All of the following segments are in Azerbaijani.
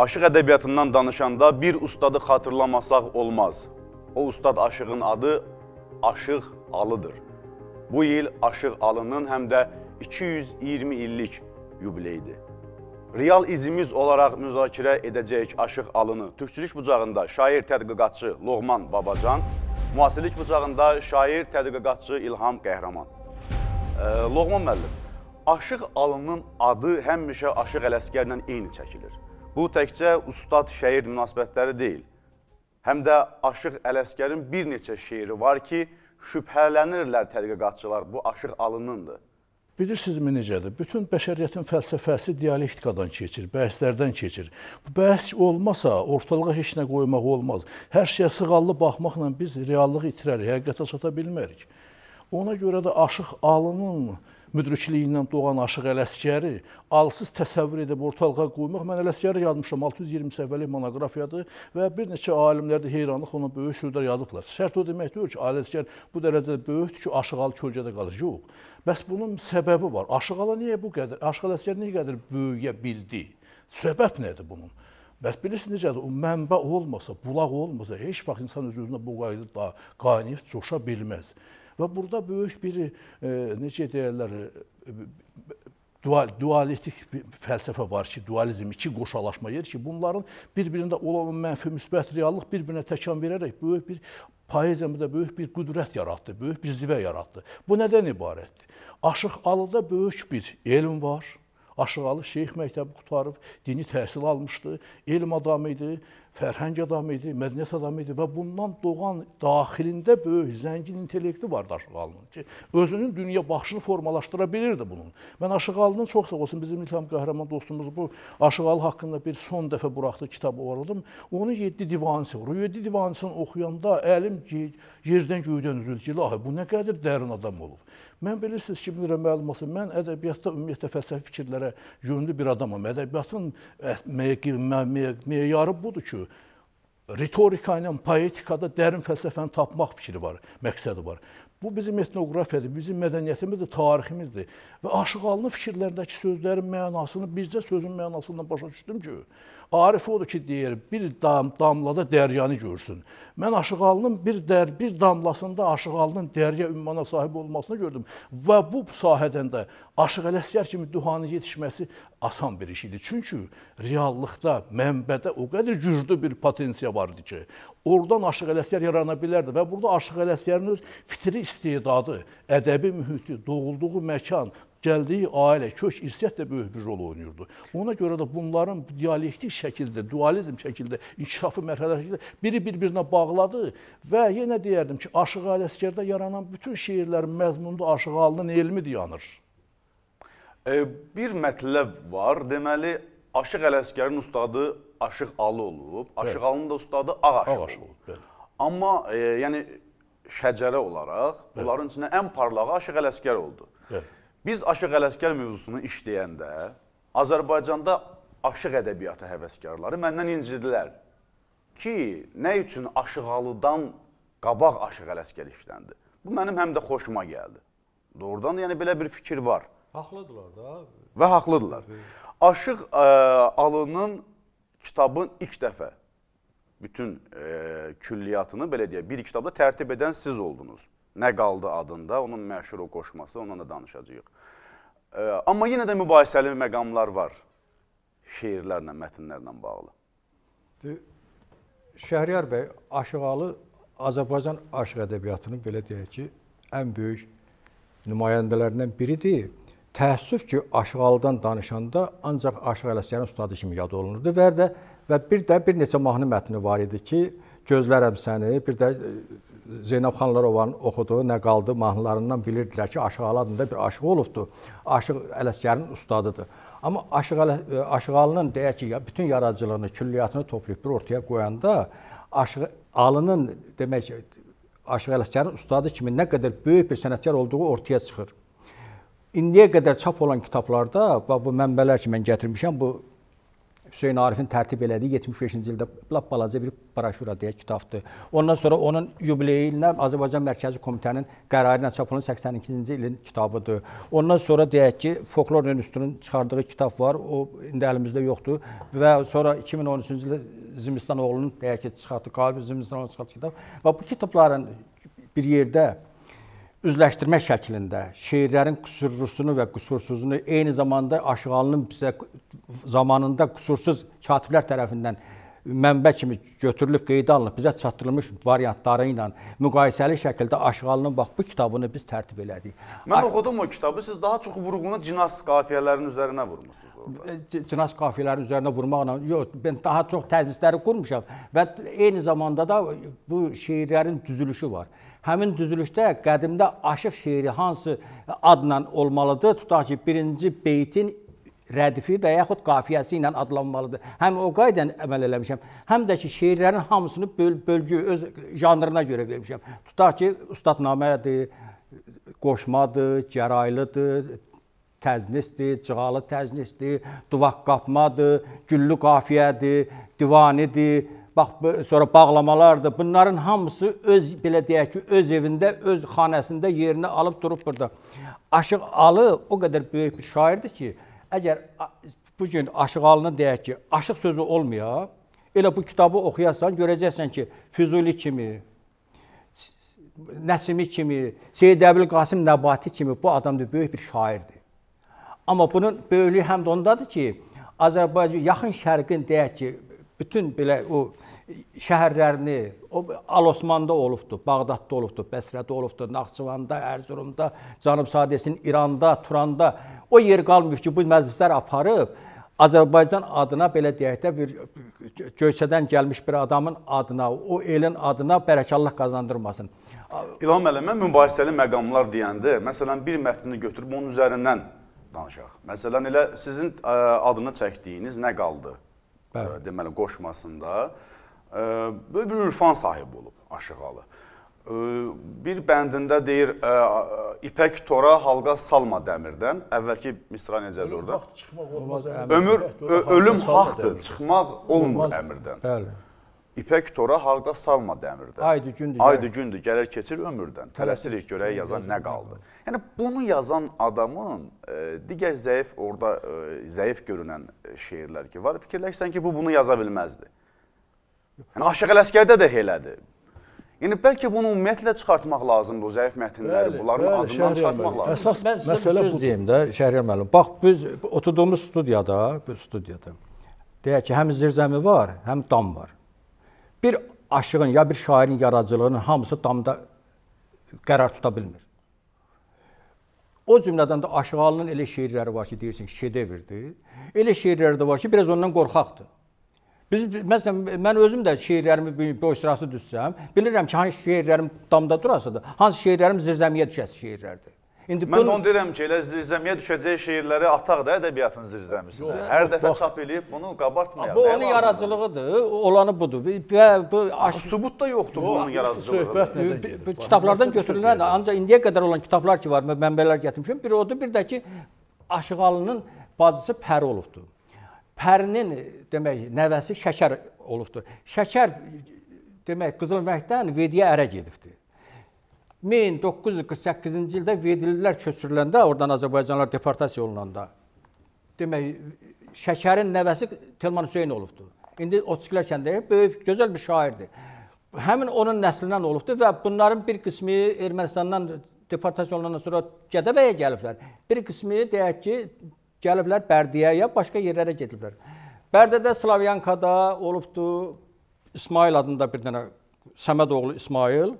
Aşıq ədəbiyyatından danışanda bir ustadı xatırlamasaq olmaz. O ustad aşığın adı Aşıq Alıdır. Bu il Aşıq Alının həm də 220 illik yubileydir. Real izimiz olaraq müzakirə edəcəyik Aşıq Alını. Türkçülük bucağında şair tədqiqatçı Loğman Babacan, müasirlik bucağında şair tədqiqatçı İlham Qəhrəman. E, Loğman müəllim, Aşıq Alının adı həmişə Aşıq Ələsgərlə eyni çəkilir. Bu təkcə ustad-şəyir münasibətləri deyil, həm də Aşıq Ələsgərin bir neçə şeiri var ki, şübhələnirlər tədqiqatçılar, bu Aşıq Alınındır. Bilirsinizmi necədir? Bütün bəşəriyyətin fəlsəfəsi dialektikadan keçir, bəhslərdən keçir. Bu bəhs olmasa, ortalığa heç nə qoymaq olmaz. Hər şeyə sığallı baxmaqla biz reallığı itirərik, həqiqətə çata bilmərik. Ona görə də Aşıq Alının müdrikliyindən doğan Aşıq Ələsgəri alsız təsəvvür edib ortalığa qoymaq. Mən Ələsgəri yazmışam, 620 səhvəlik monoqrafiyadır və bir neçə alimlər də heyranlıq ona böyük sözlər yazıblar. Şərt o demək deyil ki, Ələsgər bu dərəcədə böyükdür ki, Aşığalı kölgədə qalır. Yox. Bəs bunun səbəbi var. Aşığalı niyə bu qədər? Aşıq Ələsgər niyə qədər böyüyə bildi? Səbəb nədir bunun? Bəs bilirsiniz necədir? O mənbə olmasa, bulaq olmasa heç vaxt insan öz-özünə bu qayda da qaynaıb coşa bilməz. Və burada böyük bir e, necə deyirlər e, dual dualistik fəlsəfə var ki, dualizm iki qoşalaşma yer ki, bunların bir-birində olan mənfi müsbət reallıq bir-birinə təkan verərək böyük bir poeziyamızda böyük bir qüdrət yaratdı, böyük bir zivə yaratdı. Bu nədən ibarətdir? Aşıq Alıda böyük bir elm var. Aşıq Alı Şeyx məktəbi qutarıb, dini təhsil almışdı, elm adamı idi fərhəng adamı idi, mədəniyyət adamı idi və bundan doğan daxilində böyük zəngin intellekti vardı Aşığalının ki, özünün dünya baxışını formalaşdıra bilirdi bunun. Mən Aşığalının çox sağ olsun bizim İlham Qəhrəman dostumuz bu Aşığalı haqqında bir son dəfə buraxdı kitab oxudum. Onun 7 divanısı var. O 7 divanısını oxuyanda əlim yerdən göydən üzüldü ki, ilahi bu nə qədər dərin adam olub. Mən bilirsiniz ki, bilirəm məlumatı, mən ədəbiyyatda ümumiyyətlə fəlsəfi fikirlərə yönlü bir adamam. Ədəbiyyatın meyarı budur ki, ritorika ilə poetikada dərin fəlsəfəni tapmaq fikri var, məqsədi var. Bu bizim etnoqrafiyadır, bizim mədəniyyətimizdir, tariximizdir. Və Aşıq Alının fikirlərindəki sözlərin mənasını bircə sözün mənasından başa düşdüm ki, Arif odur ki, deyir, bir dam, damlada dəryanı görsün. Mən Aşıqalının bir, dər, bir damlasında Aşıqalının dərya ümmana sahib olmasını gördüm. Və bu sahədən də Aşıq Ələsgər kimi duhanı yetişməsi asan bir iş idi. Çünki reallıqda, mənbədə o qədər güclü bir potensiya vardı ki, oradan Aşıq Ələsgər yarana bilərdi və burada Aşıq Ələsgərin öz fitri istedadı, ədəbi mühiti, doğulduğu məkan, gəldiyi ailə, kök irsiyyət də böyük bir rol oynayırdı. Ona görə də bunların dialektik şəkildə, dualizm şəkildə, inkişafı mərhələlər şəkildə biri bir-birinə bağladı və yenə deyərdim ki, Aşıq Aləskərdə yaranan bütün şeirlərin məzmununda Aşıq Alının elmidir yanır. E, bir mətləb var. Deməli, Aşıq Ələsgərin ustadı Aşıq Alı olub, Aşıq Alının da ustadı Ağ Aşıq olub. olub bəli. Amma e, yəni şəcərə olaraq, bəli. bunların içində ən parlağı Aşıq Ələsgər oldu. Bəli. Biz Aşıq Ələsgər mövzusunu işləyəndə Azərbaycanda aşıq ədəbiyyatı həvəskarları məndən incidilər ki, nə üçün Aşıqalıdan qabaq Aşıq Ələsgər işləndi. Bu mənim həm də xoşuma gəldi. Doğrudan da yəni belə bir fikir var. Haqlıdırlar da. Və haqlıdırlar. Aşıq ə, e, Alının kitabın ilk dəfə bütün ə, e, külliyatını belə deyək, bir kitabda tərtib edən siz oldunuz. Nə qaldı adında, onun məşhur o qoşması, ondan da danışacağıq. E, amma yenə də mübahisəli məqamlar var şeirlərlə, mətnlərlə bağlı. Şəhriyar bəy, Aşığalı Azərbaycan aşıq ədəbiyyatının belə deyək ki, ən böyük nümayəndələrindən biridir. Təəssüf ki, Aşığalıdan danışanda ancaq Aşıq Ələsgərin ustadı kimi yad olunurdu və də və bir də bir neçə mahnı mətni var idi ki, gözlərəm səni, bir də e, Zeynəb Xanlarovanın oxuduğu nə qaldı mahnılarından bilirdilər ki, Aşıq Alı adında bir aşıq olubdu. Aşıq Ələsgərin ustadıdır. Amma Aşıq Ələ, e, Aşıq Alının deyək ki, bütün yaradıcılığını, külliyyatını toplayıb bir ortaya qoyanda Aşıq Alının demək ki, Aşıq Ələsgərin ustadı kimi nə qədər böyük bir sənətkar olduğu ortaya çıxır. İndiyə qədər çap olan kitablarda bax bu mənbələr ki mən gətirmişəm, bu Hüseyn Arifin tərtib elədiyi 75-ci ildə lap balaca bir broşura deyək kitabdır. Ondan sonra onun yubileyinə Azərbaycan Mərkəzi Komitənin qərarı ilə çap olunan 82-ci ilin kitabıdır. Ondan sonra deyək ki, folklor növüstünün çıxardığı kitab var. O indi əlimizdə yoxdur və sonra 2013-cü ildə Zimistanoğlunun deyək ki, çıxartdığı Qalib Zimistanoğlunun çıxartdığı kitab və bu kitabların bir yerdə üzləşdirmə şəklində şeirlərin qüsurlusunu və qüsursuzunu eyni zamanda Aşığalının bizə zamanında qüsursuz katiblər tərəfindən mənbə kimi götürülüb qeydə alınıb bizə çatdırılmış variantları ilə müqayisəli şəkildə Aşığalının bax bu kitabını biz tərtib elədik. Mən oxudum o kitabı, siz daha çox vurğunu cinas qafiyələrinin üzərinə vurmusunuz orada. E, cinas qafiyələrinin üzərinə vurmaqla yox, mən daha çox təzisləri qurmuşam və eyni zamanda da bu şeirlərin düzülüşü var. Həmin düzülüşdə qədimdə aşıq şeiri hansı adla olmalıdır? Tutaq ki, birinci beytin rədifi və yaxud qafiyəsi ilə adlanmalıdır. Həm o qayda əməl eləmişəm, həm də ki, şeirlərin hamısını böl bölgü öz janrına görə vermişəm. Tutaq ki, ustadnamədir, qoşmadır, gəraylıdır, təznisdir, cığalı təznisdir, duvaq qapmadır, güllü qafiyədir, divanidir, bax sonra bağlamalardır. Bunların hamısı öz belə deyək ki, öz evində, öz xanəsində yerini alıb durub burada. Aşıq Alı o qədər böyük bir şairdir ki, əgər bu gün Aşıq Alını deyək ki, aşıq sözü olmaya, elə bu kitabı oxuyasan görəcəksən ki, Füzuli kimi, Nəsimi kimi, Seyid Əbil Qasım Nəbati kimi bu adam da böyük bir şairdir. Amma bunun böyüklüyü həm də ondadır ki, Azərbaycan yaxın şərqin deyək ki, bütün belə o şəhərlərini o Alosmanda olubdu, Bağdadda olubdu, Bəsrədə olubdu, Naxçıvanda, Ərzurumda, Cənub Sadəsin İranda, Turanda o yer qalmayıb ki, bu məclislər aparıb Azərbaycan adına belə deyək də bir Göyçədən gəlmiş bir adamın adına, o elin adına bərəkallah qazandırmasın. İlham müəllim, mən mübahisəli məqamlar deyəndə, məsələn, bir mətnini götürüb onun üzərindən danışaq. Məsələn, elə sizin e, adını çəkdiyiniz nə qaldı? Bəli. deməli qoşmasında böyük e, bir ürfan sahibi olub Aşığalı. E, bir bəndində deyir e, ipək tora halqa salma dəmirdən. Əvvəlki misra necədir orada? Ölüm haqqdır, çıxmaq olmaz. Ömür ölüm haqqdır, çıxmaq olmur əmirdən. Bəli. İpək tora halqa salma dəmirdə. Aydı gündür. Aydı gündür, gələr keçir ömürdən. Tələsirik görək yazan nə qaldı. Yəni bunu yazan adamın e, digər zəif orada e, zəif görünən e, şeirlər ki var. Fikirləşsən ki bu bunu yaza bilməzdi. Yəni Aşıq Ələsgərdə də elədir. Yəni bəlkə bunu ümumiyyətlə çıxartmaq lazımdır o zəif mətnləri, bəli, bunların bəli, adından çıxartmaq lazımdır. Əsas mən sizə bir söz bu... deyim də, Şəhriyar müəllim. Bax biz oturduğumuz studiyada, bu studiyada deyək ki, həm zirzəmi var, həm dam var bir aşığın ya bir şairin yaradıcılığının hamısı damda qərar tuta bilmir. O cümlədən də Aşığalının elə şeirləri var ki, deyirsən şedevrdir. Elə şeirləri də var ki, biraz ondan qorxaqdır. Biz məsələn mən özüm də şeirlərimi bu boy sırası düzsəm, bilirəm ki, hansı şeirlərim damda durasa da, hansı şeirlərim zirzəmiyə düşəsi şeirlərdir. İndi Mən bunu... onu deyirəm ki, elə zirzəmiyə düşəcək şeirləri ataq da ədəbiyyatın zirzəmisində. Yox, Hər dəfə bax. çap eləyib bunu qabartmayaq. Bu onun yaradıcılığıdır, olanı budur. Və bu aş... sübut da yoxdur Yox, bunun yaradıcılığının. Kitablardan götürülən, ancaq indiyə qədər olan kitablar ki var, mənbələr gətirmişəm. Bir odur, bir də ki Aşığalının bacısı Pəri olubdu. Pərinin demək nəvəsi Şəkər olubdu. Şəkər demək Qızılməhdən Vediyə ərə gedibdi. 1948-ci ildə vedrilər köçürüləndə, oradan Azərbaycanlar deportasiya olunanda, demək, Şəkərin nəvəsi Telman Hüseyn olubdu. İndi Otçukilər kəndində böyük, gözəl bir şairdir. Həmin onun nəslindən olubdu və bunların bir qismi Ermənistandan deportasiya olunandan sonra Gədəbəyə gəliblər. Bir qismi deyək ki, gəliblər Bərdiyəyə, başqa yerlərə gediblər. Bərdədə Slavyankada olubdu İsmail adında bir dənə Səmədoğlu İsmail,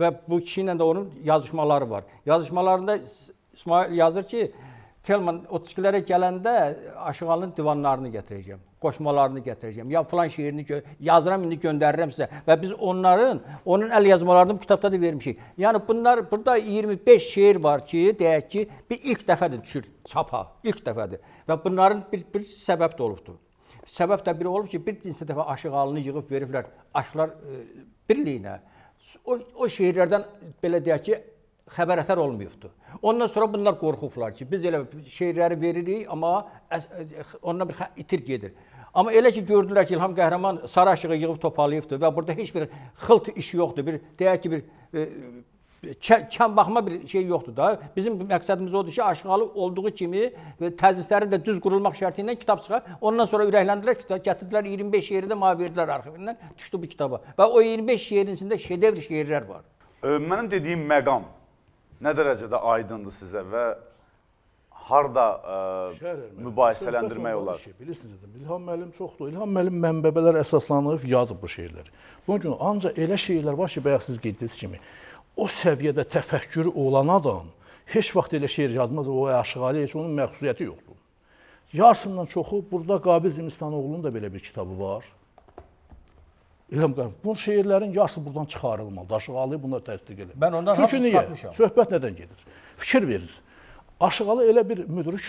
Və bu kişi ilə də onun yazışmaları var. Yazışmalarında İsmail yazır ki, Telman 32-lərə gələndə Aşığalının divanlarını gətirəcəm, qoşmalarını gətirəcəm. Ya falan şeirini yazıram, indi göndərirəm sizə. Və biz onların, onun əl yazmalarını kitabda da vermişik. Yəni bunlar burada 25 şeir var ki, deyək ki, bir ilk dəfədir düşür çapa, ilk dəfədir. Və bunların bir bir səbəb də olubdur. Səbəb də biri olub ki, bir neçə dəfə Aşığalını yığıb veriblər aşlar e, birliyinə o, o şeirlərdən belə deyək ki, xəbər ətər olmayıbdı. Ondan sonra bunlar qorxublar ki, biz elə şeirləri veririk, amma ondan bir itir gedir. Amma elə ki gördülər ki, İlham Qəhrəman sarı aşığı yığıb toparlayıbdı və burada heç bir xılt iş yoxdur. Bir deyək ki, bir e, kəm baxma bir şey yoxdur da. Bizim məqsədimiz odur ki, aşıqalı olduğu kimi təzisləri də düz qurulmaq şərti ilə kitab çıxar. Ondan sonra ürəkləndilər ki, gətirdilər 25 şeiri də mənə verdilər arxivindən, düşdü bu kitaba. Və o 25 şeirin içində şedevr şeirlər var. Mənim dediyim məqam nə dərəcədə aydındır sizə və harda ə, mübahisələndirmək olar? Şey, bilirsiniz, İlham müəllim çoxdur. İlham müəllim mənbələr əsaslanıb yazıb bu şeirləri. Bunun üçün ancaq elə şeirlər var ki, bayaq siz qeyd etdiyiniz kimi o səviyyədə təfəkkürü olan adam heç vaxt elə şeir yazmaz, o Aşıqəli heç onun məxsusiyyəti yoxdur. Yarısından çoxu, burada Qabil Zimistanoğlunun da belə bir kitabı var. İlham Qarif, bu şeirlərin yarısı buradan çıxarılmalıdır. Aşıqəli buna təsdiq edir. Mən ondan Çünki niyə? Çıxartmışam. Söhbət nədən gedir? Fikir veririz. Aşıqalı elə bir müdrik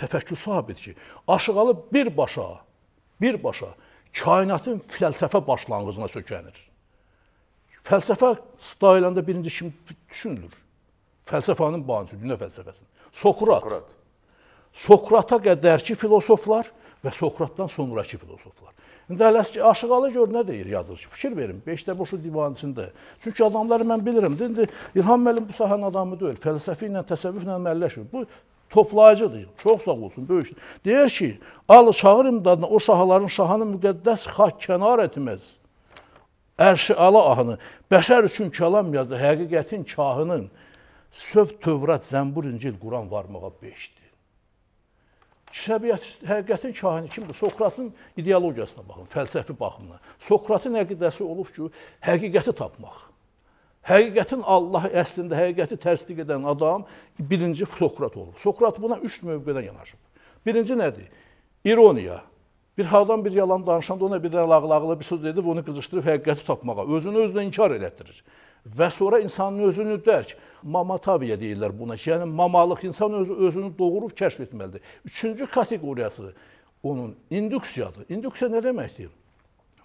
təfəkkür sahibidir ki, Aşıqalı birbaşa, birbaşa kainatın fəlsəfə başlanğıcına sökənir. Fəlsəfə dairəndə birinci kim düşünülür? Fəlsəfənin banisi, dünya fəlsəfəsinin. Sokrat. Sokrat. Sokrata qədərki filosoflar və Sokratdan sonrakı filosoflar. İndi hələ Aşıqalı gör nə deyir yazıcı. Fikir verin, Beşdə Boşu divançında. Çünki adamları mən bilirəm. İndi İlham müəllim bu sahənin adamı deyil. Fəlsəfi ilə, təsəvvüflə məlləşmir. Bu toplayıcıdır. Çox sağ olsun, böyük. Deyir ki, al çağır imdadına o şahların şahını müqəddəs xak kənar etməz. Ərşi ala ahını, bəşər üçün kəlam yazdı, həqiqətin kahının söv Tövrat, Zənbur, İncil, Quran varmağa beşdir. Şəbiyyət, həqiqətin kahini kimdir? Sokratın ideologiyasına baxın, fəlsəfi baxımdan. Sokratın əqidəsi olub ki, həqiqəti tapmaq. Həqiqətin Allah əslində həqiqəti təsdiq edən adam birinci Sokrat olub. Sokrat buna üç mövqedən yanaşıb. Birinci nədir? İroniya. Bir haldan bir yalan danışanda ona bir də lağlağlı bir söz edib onu qızışdırıb həqiqəti tapmağa, özünü özünə inkar elətdirir. Və sonra insanın özünü dərk, mamataviya deyirlər buna ki, yəni mamalıq insan öz, özünü doğurub kəşf etməlidir. Üçüncü kateqoriyası onun induksiyadır. İnduksiya nə deməkdir?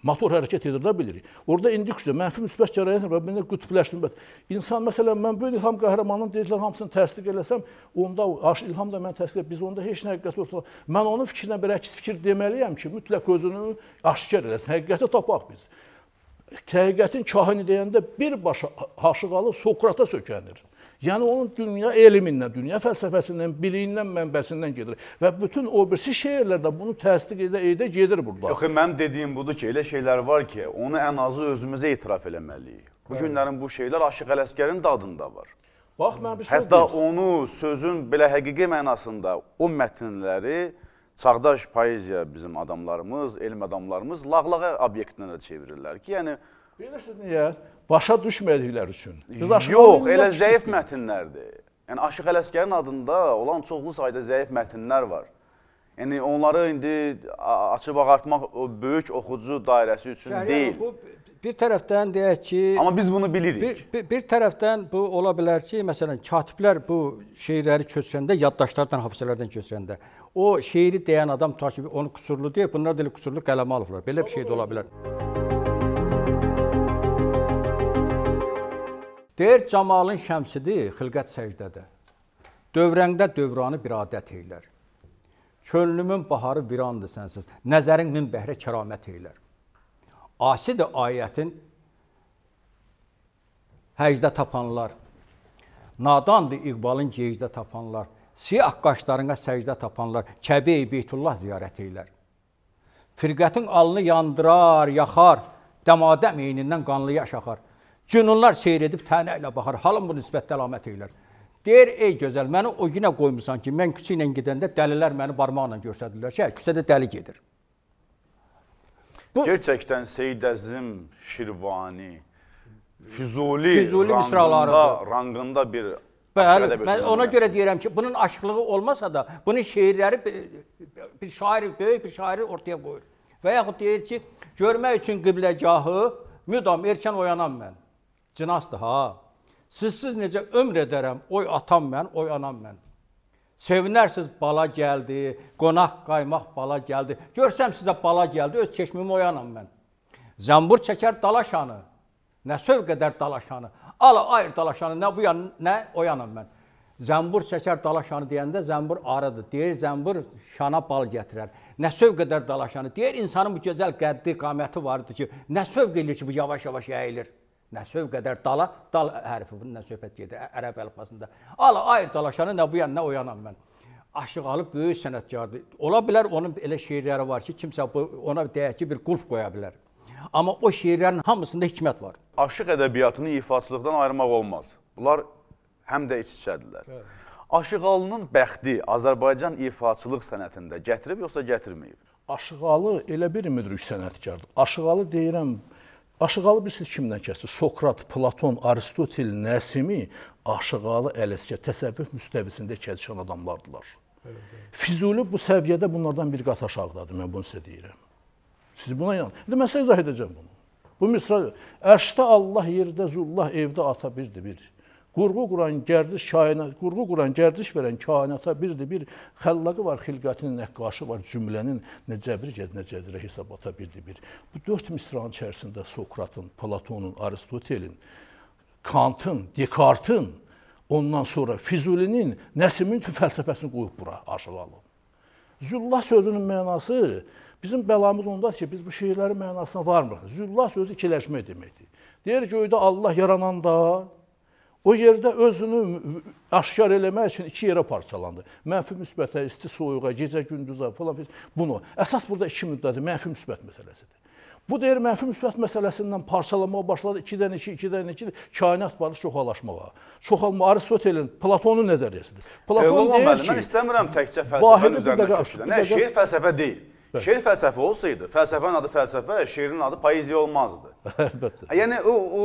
motor hərəkət edirlər bilirik. Orda induksiya, mənfi müsbət cərəyan və belə qütbləşmə. İnsan məsələn mən bu ilham qəhrəmanının dediklərini hamısını təsdiq eləsəm, onda Aş İlham da mən təsdiq biz onda heç nə həqiqət ortada. Mən onun fikrinə bir əks fikir deməliyəm ki, mütləq özünü aşkar eləsin. Həqiqəti tapaq biz. Həqiqətin kahini deyəndə birbaşa Haşıqalı Sokrata sökənir. Yəni onun dünya elmindən, dünya fəlsəfəsindən, biliyindən, mənbəsindən gedir. Və bütün o birisi şeirlər də bunu təsdiq edə, edə gedir burada. Yox, e, mənim dediyim budur ki, elə şeylər var ki, onu ən azı özümüzə etiraf eləməliyik. Bu Bəli. günlərin bu şeylər Aşıq Ələsgərin dadında var. Bax, mən bir söz Hətta deyirsən. onu sözün belə həqiqi mənasında o mətnləri çağdaş poeziya bizim adamlarımız, elm adamlarımız lağlağa obyektinə çevirirlər ki, yəni Bilirsiniz niyə? başa düşmədikləri üçün. Biz Yox, elə zəif mətnlərdir. Yəni Aşıq Ələsgərin adında olan çoxlu sayda zəif mətnlər var. Yəni onları indi açıb ağartmaq o böyük oxucu dairəsi üçün yəni, deyil. Bu bir tərəfdən deyək ki, amma biz bunu bilirik. Bir, bir, bir tərəfdən bu ola bilər ki, məsələn, katiblər bu şeirləri köçürəndə, yaddaşlardan, hafizələrdən köçürəndə o şeiri deyən adam tutaq ki, onu qüsurlu deyir, bunlar da elə qüsurlu qələmə alıblar. Belə bir şey də ola bilər. Olur. Deyir Camalın şəmsidir xilqət səcdədə. Dövrəndə dövranı bir adət eylər. Könlümün baharı virandır sənsiz. Nəzərin min bəhrə kəramət eylər. Asi də ayətin həcdə tapanlar. Nadandır iqbalın gecdə tapanlar. Siyah qaşlarına səcdə tapanlar. Kəbəyi Beytullah ziyarət eylər. Firqətin alnı yandırar, yaxar. Dəmadəm eynindən qanlı yaş axar. Cünunlar seyr edib tənə ilə baxar. Halım bu nisbətdə əlamət eylər. Deyir, ey gözəl, məni o günə qoymusan ki, mən küçü ilə gedəndə dəlilər məni barmaqla göstərdilər ki, hə, küçədə dəli gedir. Bu, Gerçəkdən Seyid Əzim Şirvani, Füzuli, Füzuli rangında, rangında bir Bəli, mən ona görə deyirəm ki, bunun aşıqlığı olmasa da, bunun şeirləri bir şair, böyük bir şairi ortaya qoyur. Və yaxud deyir ki, görmək üçün qibləcahı müdam erkən oyanam mən. Cinasdır ha. Sizsiz necə ömr edərəm, oy atam mən, oy anam mən. Sevinərsiz bala gəldi, qonaq qaymaq bala gəldi. Görsəm sizə bala gəldi, öz çeşmimi oyanam mən. Zəmbur çəkər dalaşanı. Nə söv qədər dalaşanı. Al ayır dalaşanı, nə bu yan, nə o yanam mən. Zəmbur çəkər dalaşanı deyəndə zəmbur arıdır. Deyir zəmbur şana bal gətirər. Nə söv qədər dalaşanı. Deyir insanın bu gözəl qəddi, qaməti vardır ki, nə sövq eləyir ki, bu yavaş-yavaş əyilir. -yavaş Nəsöv qədər dala, dal hərfi bundan söhbət gedir ərəb əlifbasında. Al ayr dalaşanı nə bu yana nə o yana mən. Aşıqalı böyük sənətkardır. Ola bilər onun elə şeirləri var ki, kimsə bu ona deyək ki, bir qulf qoya bilər. Amma o şeirlərin hamısında hikmət var. Aşıq ədəbiyyatını ifaçılıqdan ayırmaq olmaz. Bunlar həm də iç-içədirlər. Evet. Aşıqalının bəxti Azərbaycan ifaçılıq sənətində gətirib yoxsa gətirməyib? Aşıqalı elə bir müdrik sənətkardır. Aşıqalı deyirəm, Aşıqalı bilirsiniz kimdən kəsdi? Sokrat, Platon, Aristotel, Nəsimi aşıqalı ələskə təsəvvüf müstəvisində kəlçan adamlardılar. Füzuli bu səviyyədə bunlardan bir qat aşağıdadır, mən bunu sizə deyirəm. Siz buna inanın. İndi mən sizə izah edəcəm bunu. Bu misra, ərşdə Allah, yerdə zullah, evdə ata birdir, bir. Qurğu quran gərdiş kainat, qurğu quran gərdiş verən kainata birdir. Bir xəllaqı var, xilqətinin nəqqaşı var, cümlənin necə bir gəz, necə bir hesabata birdir bir. Bu 4 misranın içərisində Sokratın, Platonun, Aristotelin, Kantın, Dekartın, ondan sonra Füzulinin, Nəsimin fəlsəfəsini qoyub bura aşılalım. Züllah sözünün mənası bizim bəlamız ondadır ki, biz bu şeirlərin mənasına varmırıq. Züllah sözü ikiləşmə deməkdir. Deyir ki, göydə Allah yarananda O yerdə özünü aşkar eləmək üçün iki yerə parçalandı. Mənfi müsbətə, isti soyuğa, gecə gündüzə falan filan. Bunu əsas burada iki müddətdir, mənfi müsbət məsələsidir. Bu deyir mənfi müsbət məsələsindən parçalanmağa başladı 2-dən 2, 2-dən 2 kainat barı çoxalaşmağa. Çoxalma Aristotelin Platonun nəzəriyyəsidir. Platon e, deyir ki, mən istəmirəm təkcə fəlsəfə üzərində köklənmək. Şeir fəlsəfə deyil. Şeir fəlsəfi olsaydı, fəlsəfənin adı fəlsəfə, şeirin adı poeziya olmazdı. Əlbəttə. E, yəni o, o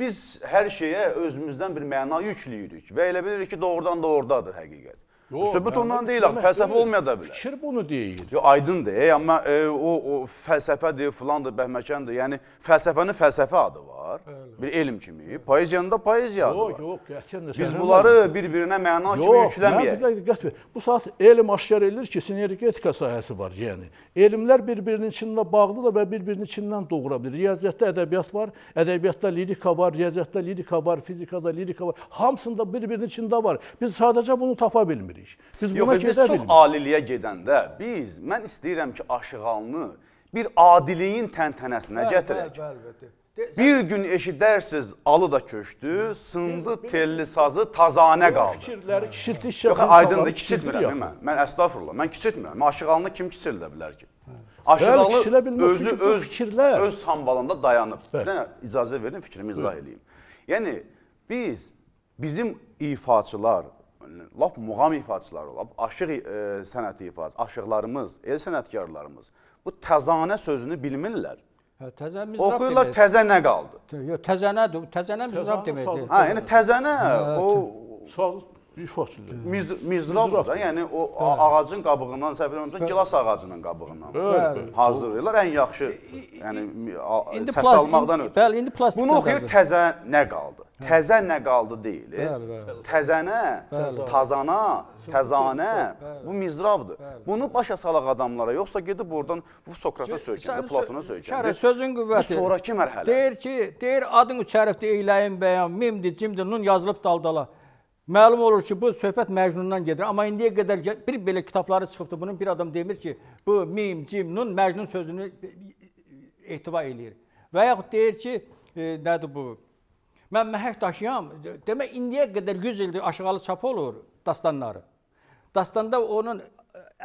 biz hər şeyə özümüzdən bir məna yükləyirik və elə bilirik ki, doğrudan da ordadır həqiqət. Yox, Söhbət ondan deyil, axı fəlsəfə olmaya da bilər. Fikir bunu deyir. Yo, aydındır. Ey, amma e, o, o fəlsəfədir, filandır, bəhməkəndir. Yəni fəlsəfənin fəlsəfə adı var. Bəli. Bir elm kimi. Poeziyanın da poeziya adı var. Yox, yox, qətiyyən də. Biz bunları bir-birinə məna yox, kimi yükləməyək. Yox, diqqət ver. Bu saat elm aşkar edilir ki, sinergetika sahəsi var, yəni. Elmlər bir-birinin içində bağlıdır və bir-birinin içindən doğura bilir. Riyaziyyatda ədəbiyyat var, ədəbiyyatda lirika var, riyaziyyatda lirika var, fizikada lirika var. Hamsında bir-birinin içində var. Biz sadəcə bunu tapa bilmirik istəyirik. Biz buna Yox, gedə bilmirik. Çox aliliyə gedəndə biz, mən istəyirəm ki, Aşığalını bir adiliyin təntənəsinə bəl, gətirək. Bəl, bəl, bəl. De, sən... Bir gün eşidərsiz alı da köçdü, sındı telli sazı tazanə qaldı. Fikirləri hə. kiçiltdi şəhər. Yox, aydındır, kiçiltmirəm mən. Mən əstəğfurullah, mən kiçiltmirəm. Aşığalını kim kiçildə bilər ki? Hə. Aşığalı özü öz fikirlər öz sambalında dayanıb. Mənə icazə verin fikrimi izah edeyim. Yəni biz bizim ifaçılar lap muğam ifaçıları olub, aşıq e, sənəti ifaçı, aşıqlarımız, el sənətkarlarımız bu təzanə sözünü bilmirlər. Hə, təzə mizrab Oxuyurlar təzə nə qaldı? Yox, təzənədir. Təzənə mizrab deməkdir. Hə, yəni təzənə hə, o sual üfosludur. Miz, mizrab da, yəni o hə. ağacın qabığından, səhv eləmirəm, hə. gilas ağacının qabığından hazırlayırlar ən yaxşı, yəni səs almaqdan ötürü. Bəli, indi plastik. Bunu oxuyur təzə nə qaldı? Təzə nə qaldı deyil. Bəli, bəli. Təzənə, bəli. tazana, təzanə bu mizrabdır. Bəli. Bunu başa salaq adamlara, yoxsa gedib oradan bu Sokratə söykəndə, Platona söykəndə. Sözün qüvvəti. Bu sonrakı mərhələ. Deyir ki, deyir adın şərifdir, eyləyin bəyan, mimdir, cimdir, nun yazılıb daldala. Məlum olur ki, bu söhbət Məcnundan gedir. Amma indiyə qədər bir belə kitabları çıxıbdı. Bunun bir adam demir ki, bu mim, cim, nun Məcnun sözünü ehtiva eləyir. Və yaxud deyir ki, e, nədir bu? Mən məhək daşıyam. Demək indiyə qədər 100 ildir aşağılı çap olur dastanları. Dastanda onun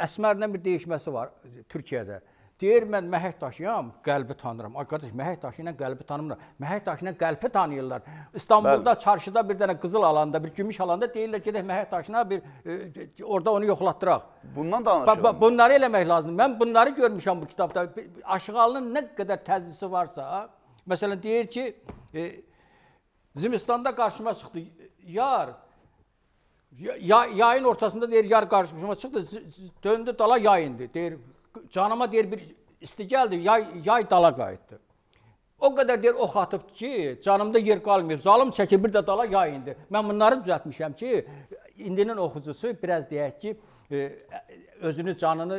Əsmərlə bir dəyişməsi var Türkiyədə. Deyir mən məhək daşıyam, qəlbi tanıram. Ay qardaş, məhək daşı ilə qəlbi tanımıram. Məhək daşı ilə qəlbi tanıyırlar. İstanbulda Bəli. çarşıda bir dənə qızıl alanda, bir gümüş alanda deyirlər gedək məhək daşına bir e, orada onu yoxlatdıraq. Bundan danışıram. Ba, ba, bunları eləmək lazımdır. Mən bunları görmüşəm bu kitabda. Aşığalının nə qədər təzisi varsa, məsələn deyir ki, e, Zimistanda qarşıma çıxdı. Yar, ya, yayın ortasında deyir, yar qarşıma çıxdı. Döndü dala yayındı. Deyir, canıma deyir bir isti gəldi, yay, yay dala qayıtdı. O qədər deyir ox atıb ki, canımda yer qalmayıb. Zalım çəkib bir də dala yayındı. Mən bunları düzəltmişəm ki, indinin oxucusu biraz deyək ki, özünü, canını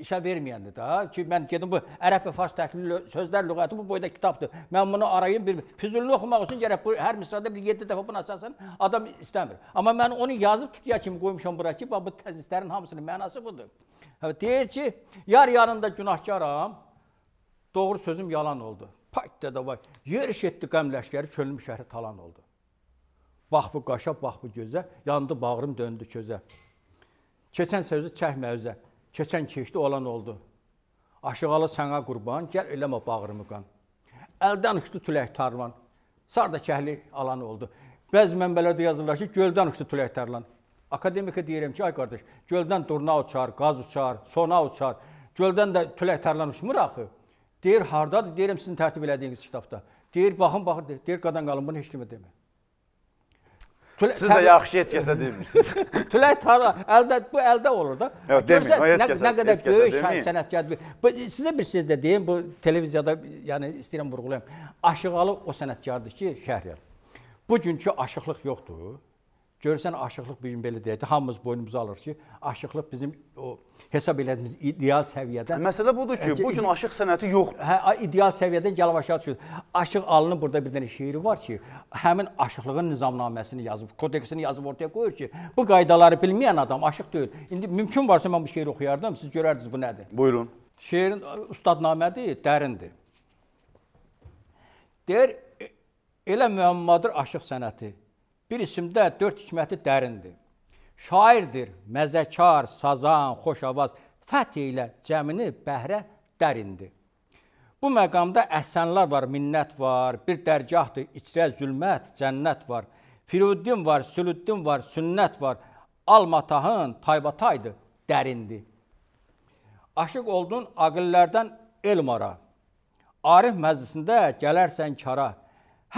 işə verməyəndir də ki, mən gedim bu ərəb və fars təhlili sözlər lüğəti bu boyda kitabdır. Mən bunu arayım bir Füzulini oxumaq üçün gərək bu hər misrada bir 7 dəfə bunu açasan, adam istəmir. Amma mən onu yazıb tutuya kimi qoymuşam bura ki, bu təzislərin hamısının mənası budur. Hə deyir ki, yar yanında günahkaram. Doğru sözüm yalan oldu. Pak dədə vay. Yer iş etdi qəm ləşkəri, kölüm şəhəri talan oldu. Bax bu qaşa, bax bu gözə, yandı bağrım döndü közə. Keçən sözü çəkmə üzə. Keçən keçdi olan oldu. Aşığalı sənə qurban, gəl eləmə bağrımı qan. Əldən uçdu tülək tarlan. Sarda kəhli alan oldu. Bəzi mənbələrdə yazılır ki, göldən uçdu tülək tarlan. Akademikə deyirəm ki, ay qardaş, göldən durna uçar, qaz uçar, sona uçar. Göldən də tülək tarlan uçmur axı. Deyir, hardadır? Deyirəm, sizin tərtib elədiyiniz kitabda. Deyir, baxın, baxın, deyir, qadan qalın, bunu heç kimə demə. Tülək, Siz də yaxşı heç kəsə demirsiniz. Tülək tara, əldə, bu əldə olur da. Yox, deməyin, o heç kəsə. Nə qədər böyük sənətkardır. Sizə bir söz də deyim, bu televiziyada, yəni istəyirəm vurğulayım. Aşıqalı o sənətkardır ki, Şəhriyar. Bugünkü aşıqlıq yoxdur. Görürsən aşıqlıq bir gün belə deyək də hamımız boynumuza alır ki, aşıqlıq bizim o hesab elədiyimiz ideal səviyyədə. E, məsələ budur ki, bu gün aşıq sənəti yoxdur. Hə, ideal səviyyədən gəlib aşağı düşür. Aşıq Alının burada bir dənə şeiri var ki, həmin aşıqlığın nizamnaməsini yazıb, kodeksini yazıb ortaya qoyur ki, bu qaydaları bilməyən adam aşıq deyil. İndi mümkün varsa mən bu şeiri oxuyardım, siz görərdiniz bu nədir. Buyurun. Şeirin ustadnamədir, dərindir. Deyir, e, elə müəmmadır aşıq sənəti. Bir isimdə dörd hikməti dərindir. Şairdir, məzəkar, sazan, xoşavaz, fəth ilə cəmini bəhrə dərindir. Bu məqamda əhsənlər var, minnət var, bir dərgahdır, içrə zülmət, cənnət var. Firuddin var, Sülüddin var, sünnət var. Almatahın taybataydı, dərindir. Aşıq oldun aqillərdən elm ara. Arif məclisində gələrsən kara.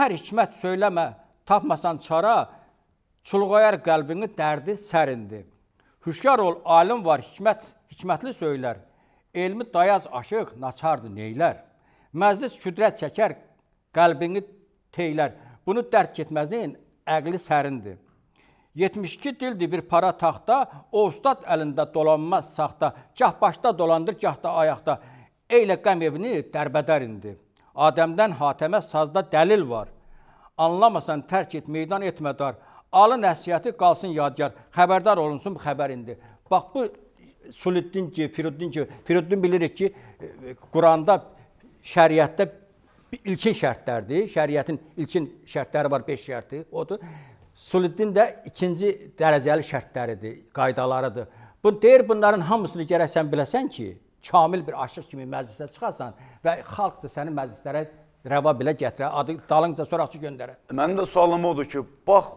Hər hikmət söyləmə, tapmasan çara, çul qoyar qəlbini dərdi sərindi. Hüşkar ol, alim var, hikmət, hikmətli söylər. Elmi dayaz aşıq, naçardı neylər. Məzlis küdrət çəkər, qəlbini teylər. Bunu dərk etməzin, əqli sərindir. 72 dildir bir para taxta, o ustad əlində dolanmaz saxta, gah başda dolandır, gah da ayaqda. Eylə qəm evini dərbədər indi. Adəmdən Hatəmə sazda dəlil var. Anlamasan tərk et, meydan etmədar. Alı nəsiyyəti qalsın yadgar. Xəbərdar olunsun xəbərindir. Bax bu Suluddin ki, Firuddin ki, Firuddin bilirik ki, e, Quranda, şəriətdə ilkin şərtlərdir. Şəriətin ilkin şərtləri var, 5 şərti. Odur. Suluddin də ikinci dərəcəli şərtləridir, qaydalarıdır. Bu deyir bunların hamısını gərək sən biləsən ki, kamil bir aşıq kimi məclisə çıxasan və xalq da səni məclislərə rəva belə gətirə, adı dalınca soraqçı göndərə. Mənim də sualım odur ki, bax e,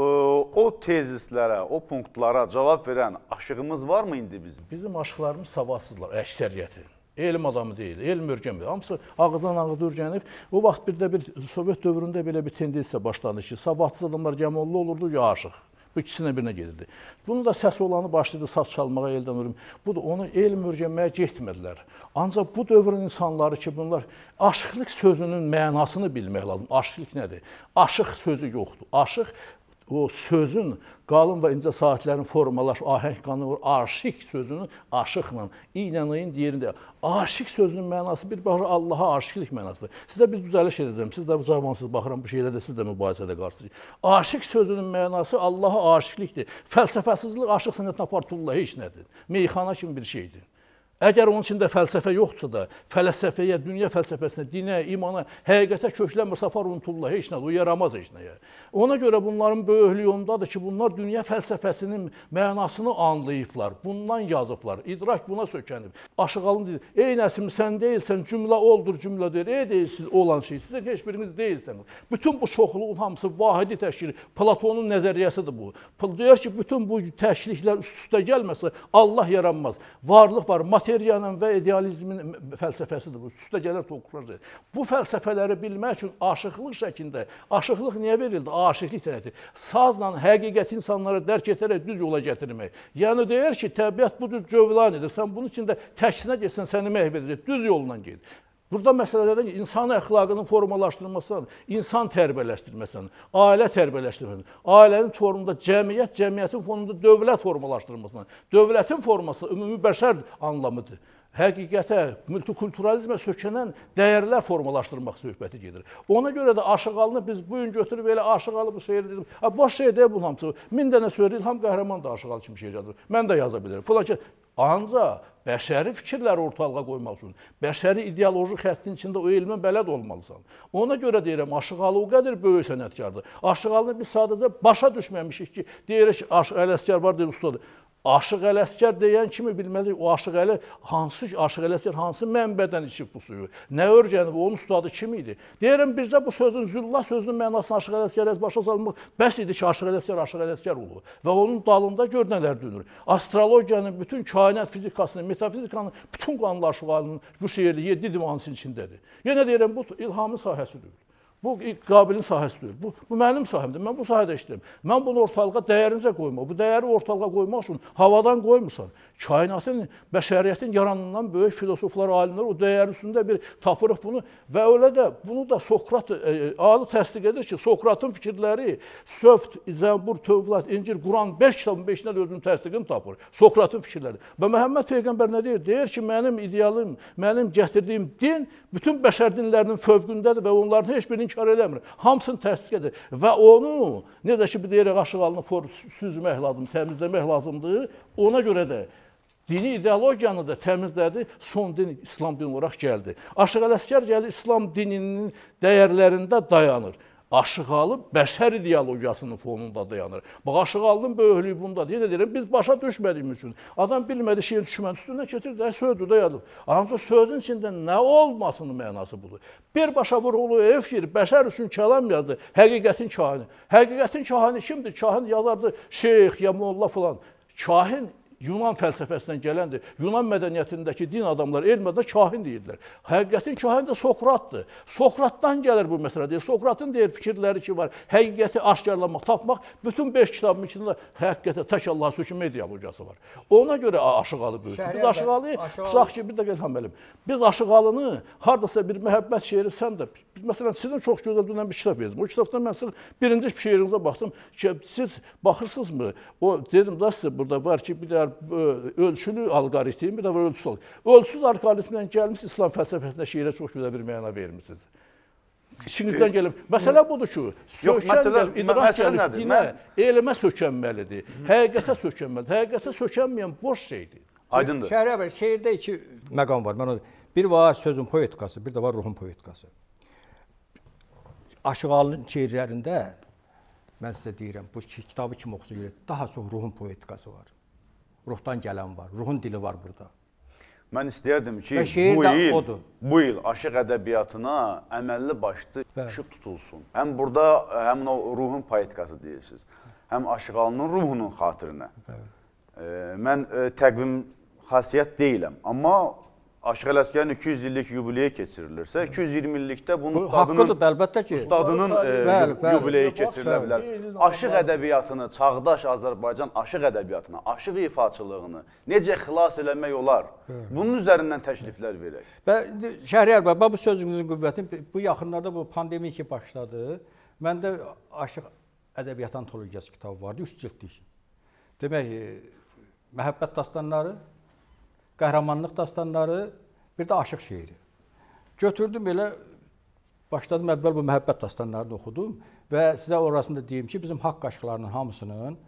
o tezislərə, o punktlara cavab verən aşığımız varmı indi bizim? Bizim aşıqlarımız savadsızlar əksəriyyəti. Elm adamı deyil, elm öyrənmir. Hamısı ağızdan ağız öyrənib. O vaxt bir də bir Sovet dövründə belə bir tendensiya başlandı ki, savadsız adamlar ya molla olurdu, ya aşıq. Bu ikisinə birinə gedirdi. Bunun da səsi olanı başladı saz çalmağa eldən örüm. Bu da onu elm öyrənməyə getmədilər. Ancaq bu dövrün insanları ki, bunlar aşıqlıq sözünün mənasını bilmək lazım. Aşıqlıq nədir? Aşıq sözü yoxdur. Aşıq o sözün qalın və incə saatlərin formalar ahəng qanunu aşiq sözünün aşıqla iynənin deyirində aşiq sözünün mənası bir baxır Allaha aşiqlik mənasıdır. Sizə bir düzəliş edəcəm. Siz də bu cavabsız baxıram bu şeylərdə siz də mübahisədə qarşısınız. Aşiq sözünün mənası Allaha aşiqlikdir. Fəlsəfəsizlik aşiq sənətinə apartulla heç nədir. Meyxana kimi bir şeydir. Əgər onun içində fəlsəfə yoxdursa da, fəlsəfəyə, dünya fəlsəfəsinə, dinə, imana, həqiqətə köklənmir, sapar unutulur, heç nə, o yaramaz heç nəyə. Ona görə bunların böyüklüyü ondadır ki, bunlar dünya fəlsəfəsinin mənasını anlayıblar, bundan yazıblar, idrak buna sökənib. Aşığalın deyir, ey Nəsim, sən deyilsən, cümlə oldur, cümlə deyir, ey deyil, siz olan şey, siz heç biriniz deyilsəniz. Bütün bu çoxluğun hamısı vahidi təşkil, Platonun nəzəriyyəsidir bu. Deyir ki, bütün bu təşkiliklər üst-üstə gəlməsə, Allah yaranmaz. Varlıq var, materiya materiyanın və idealizmin fəlsəfəsidir bu. Üstə gələr toqquşlar. Bu fəlsəfələri bilmək üçün aşıqlıq şəklində, aşıqlıq niyə verildi? Aşıqlıq sənəti. Sazla həqiqəti insanlara dərk edərək düz yola gətirmək. Yəni deyir ki, təbiət bu cür cövlan edir. Sən bunun içində təksinə getsən, səni məhv edəcək. Düz yolla get. Burada məsələlərdə insan əxlaqının formalaşdırılmasından, insan tərbiyələşdirməsindən, ailə tərbiyələşdirməsindən, ailənin formunda cəmiyyət, cəmiyyətin fonunda dövlət formalaşdırılmasından, dövlətin forması ümumi bəşər anlamıdır. Həqiqətə, multikulturalizmə sökənən dəyərlər formalaşdırmaq söhbəti gedir. Ona görə də Aşığalını biz bu gün götürüb elə Aşığalı bu şeir dedim. Ha boş şey deyil bu hamısı. 1000 dənə şeir İlham Qəhrəman da Aşığalı kimi şeir yazır. Mən də yaza bilərəm. Filan ki Ancaq bəşəri fikirləri ortalığa qoymaq üçün, bəşəri ideoloji xəttin içində o elmə bələd olmalısan. Ona görə deyirəm, Aşıq Alı o qədər böyük sənətkardır. Aşıq Alını biz sadəcə başa düşməmişik ki, deyirik Aşıq Ələsgər var deyir ustadır. Aşıq Ələsgər deyən kimi bilməliyik, o Aşıq Əli hansı Aşıq Ələsgər hansı mənbədən içib bu suyu? Nə öyrənib? Onun ustadı kim idi? Deyirəm bizə bu sözün züllah sözünün mənasını Aşıq Ələsgər əz başa salmaq bəs idi ki, Aşıq Ələsgər Aşıq Ələsgər olub və onun dalında gör nələr dönür. Astrologiyanın bütün kainat fizikasının, metafizikanın bütün qanunlaşıqlarının bu şeirli 7 divanın içindədir. Yenə deyirəm bu ilhamın sahəsidir. Bu Qabilin sahəsidir. Bu, bu mənim sahəmdir. Mən bu sahədə işləyirəm. Mən bunu ortalığa dəyərinizə qoyma. Bu dəyəri ortalığa qoymaq üçün havadan qoymursan kainatın, bəşəriyyətin yaranından böyük filosoflar, alimlər o dəyər üstündə bir tapırıq bunu və elə də bunu da Sokrat e, ali təsdiq edir ki, Sokratın fikirləri Sövt, Zənbur, Tövlat, İncil, Quran 5 kitabın 5-də özünün təsdiqini tapır. Sokratın fikirləri. Və Məhəmməd peyğəmbər nə deyir? Deyir ki, mənim idealım, mənim gətirdiyim din bütün bəşər dinlərinin fövqündədir və onların heç birini inkar eləmir. Hamısını təsdiq edir və onu necə ki, bir deyirik aşıq alınıb süzmək lazım, təmizləmək lazımdır. Ona görə də dini ideologiyanı da təmizlədi, son din İslam dini olaraq gəldi. Aşıq Ələsgər gəlir İslam dininin dəyərlərində dayanır. Aşıqalı bəşər ideologiyasının fonunda dayanır. Bax, Aşıqalının böyüklüyü bundadır. Yenə deyirəm, biz başa düşmədiyimiz üçün. Adam bilmədi şeyin düşmən üstündən keçir, də sözdür, də yazılır. Ancaq sözün içində nə olmasının mənası budur. Birbaşa vurğuluyev ki, bəşər üçün kəlam yazdı, həqiqətin kahini. Həqiqətin kahini kimdir? Kahin yazardı şeyx, ya molla falan. Kahin Yunan fəlsəfəsindən gələndir. Yunan mədəniyyətindəki din adamları elmədə kahin deyirdilər. Həqiqətin kahini də Sokratdır. Sokratdan gəlir bu məsələ deyir. Sokratın deyir fikirləri ki var, həqiqəti aşkarlamaq, tapmaq bütün 5 kitabın içində həqiqətə tək Allah sökmə ideologiyası var. Ona görə Aşıqalı böyük. Biz Aşıqalı tutaq ki, bir də qəlham müəllim. Biz Aşıqalını hardasa bir məhəbbət şeiri sən də məsələn sizin çox gözəl dünən bir kitab yazdım. O kitabdan mən sizin birinci şeirinizə baxdım ki, siz baxırsınızmı? O dedim da sizə burada var ki, bir də qədər e, ölçülü alqoritm, bir də ölçüsüz alqoritm. Ölçüsüz alqoritmdən gəlmiş İslam fəlsəfəsində şeirə çox gözəl bir məna vermisiniz. İçinizdən e, gəlib. Məsələ budur ki, sökənməlidir, idraq gəlib dinə, elmə sökənməlidir, həqiqətə sökənməlidir. Həqiqətə sökənməyən boş şeydir. Aydındır. Şəhərə bəri, şeirdə iki məqam var. Mən bir var sözün poetikası, bir də var ruhun poetikası. Aşığalının şeirlərində mən sizə deyirəm, bu kitabı kim oxusa görə daha çox ruhun poetikası var ruhdan gələn var. Ruhun dili var burada. Mən istəyərdim ki, bu il, odur. bu il aşıq ədəbiyyatına əməlli başlı işıq tutulsun. Həm burada həmin o ruhun poetikası deyirsiniz, həm aşıqalının ruhunun xatirinə. Bəli. Mən təqvim xasiyyət deyiləm, amma Aşıq Ələsgərin 200 illik yubileyi keçirilirsə, 220 illikdə bunun Bu, ustadının, əlbəttə ki, ustadının e, bəli, bəli, yubileyi keçirilə bilər. Aşıq ədəbiyyatını, çağdaş Azərbaycan aşıq ədəbiyyatını, aşıq ifaçılığını necə xilas eləmək olar? Hə. Bunun üzərindən təkliflər verək. Və Şəhriyar bəy, bu sözünüzün qüvvətini bu yaxınlarda bu pandemiya ki başladı. Məndə aşıq ədəbiyyat antologiyası kitabı vardı, 3 cildlik. Demək, e, məhəbbət dastanları qəhrəmanlıq dastanları, bir də aşıq şeiri. Götürdüm elə başladım əvvəl bu məhəbbət dastanlarını oxudum və sizə orasında deyim ki, bizim haqq aşıqlarının hamısının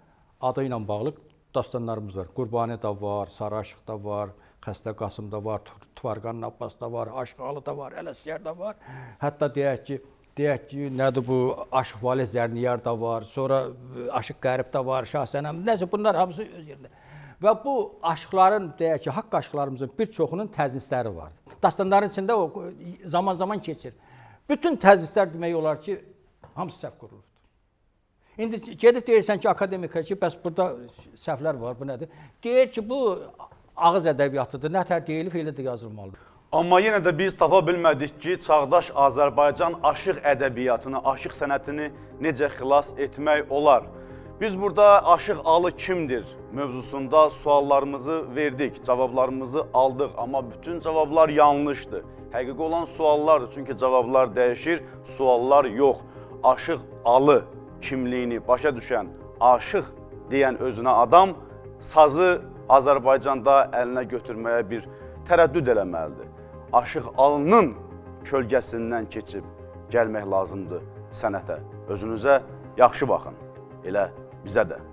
adı ilə bağlı dastanlarımız var. Qurbani da var, Sarı Aşıq da var, Xəstə Qasım da var, Tufarqan Abbas da var, Aşqalı da var, Ələsgər də var. Hətta deyək ki, deyək ki, nədir bu Aşıq Vali Zərniyar da var, sonra e, Aşıq Qərib də var, Şahsənəm. Nəsə bunlar hamısı öz yerində. Və bu aşıqların, deyək ki, haqq aşıqlarımızın bir çoxunun təzisləri var. Dastanların içində o zaman-zaman keçir. Bütün təzislər demək olar ki, hamısı səhv qurulubdur. İndi gedib deyirsən ki, akademika ki, bəs burada səhvlər var, bu nədir? Deyir ki, bu ağız ədəbyatıdır. Nətər deyilib, elə də yazılmalıdır. Amma yenə də biz tapa bilmədik ki, çağdaş Azərbaycan aşıq ədəbiyyatını, aşıq sənətini necə xilas etmək olar? Biz burada Aşıq Alı kimdir mövzusunda suallarımızı verdik, cavablarımızı aldıq, amma bütün cavablar yanlışdır. Həqiqi olan suallardır, çünki cavablar dəyişir, suallar yox. Aşıq Alı kimliyini başa düşən aşıq deyən özünə adam sazı Azərbaycanda əlinə götürməyə bir tərəddüd eləməlidir. Aşıq Alının kölgəsindən keçib gəlmək lazımdır sənətə. Özünüzə yaxşı baxın. Elə bize de.